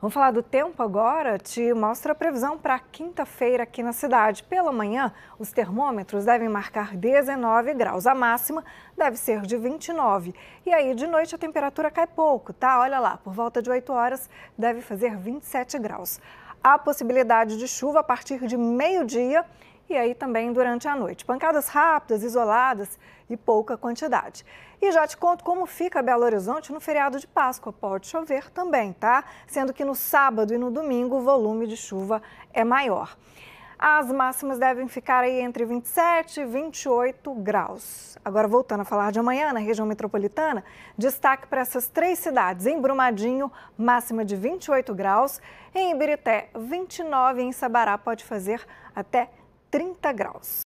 Vamos falar do tempo agora? Te mostra a previsão para quinta-feira aqui na cidade. Pela manhã, os termômetros devem marcar 19 graus. A máxima deve ser de 29. E aí, de noite, a temperatura cai pouco, tá? Olha lá, por volta de 8 horas, deve fazer 27 graus. Há possibilidade de chuva a partir de meio-dia e aí também durante a noite. Pancadas rápidas, isoladas e pouca quantidade. E já te conto como fica Belo Horizonte no feriado de Páscoa. Pode chover também, tá? Sendo que no sábado e no domingo o volume de chuva é maior. As máximas devem ficar aí entre 27 e 28 graus. Agora, voltando a falar de amanhã, na região metropolitana, destaque para essas três cidades. Em Brumadinho, máxima de 28 graus. Em Ibirité, 29. E em Sabará, pode fazer até 30 graus.